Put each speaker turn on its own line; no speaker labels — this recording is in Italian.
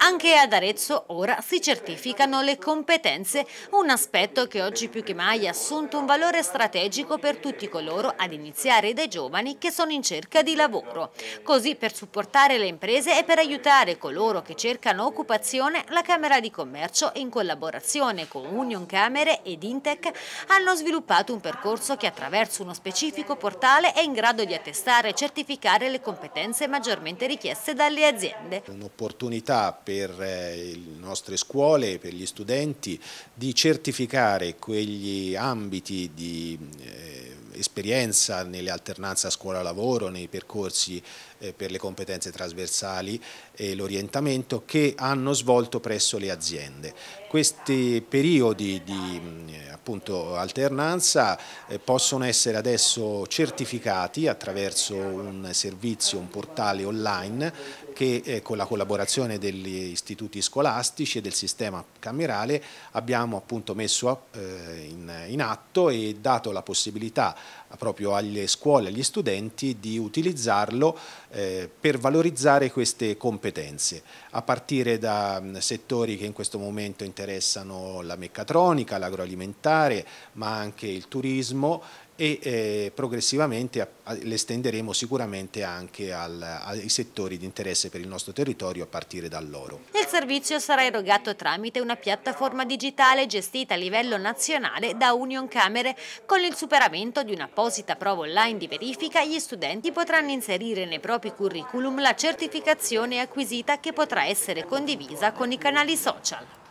Anche ad Arezzo ora si certificano le competenze, un aspetto che oggi più che mai ha assunto un valore strategico per tutti coloro, ad iniziare dai giovani che sono in cerca di lavoro. Così per supportare le imprese e per aiutare coloro che cercano occupazione, la Camera di Commercio in collaborazione con Union Camere ed Intec hanno sviluppato un percorso che attraverso uno specifico portale è in grado di attestare e certificare le competenze maggiormente richieste dalle aziende.
Un'opportunità per eh, le nostre scuole, per gli studenti, di certificare quegli ambiti di eh, esperienza nelle alternanze scuola-lavoro, nei percorsi eh, per le competenze trasversali e l'orientamento che hanno svolto presso le aziende. Questi periodi di mm, appunto, alternanza possono essere adesso certificati attraverso un servizio, un portale online che eh, con la collaborazione degli istituti scolastici e del sistema camerale abbiamo appunto messo eh, in, in, atto e dato la possibilità eh, proprio alle scuole, agli studenti di utilizzarlo eh, per valorizzare queste competenze a partire da mh, mm, settori che in questo momento interessano la meccatronica, l'agroalimentare ma anche il turismo e eh, progressivamente le estenderemo sicuramente anche al, ai settori di interesse per il nostro territorio a partire da loro.
Il servizio sarà erogato tramite una piattaforma digitale gestita a livello nazionale da Union Camere. Con il superamento di un'apposita prova online di verifica gli studenti potranno inserire nei propri curriculum la certificazione acquisita che potrà essere condivisa con i canali social.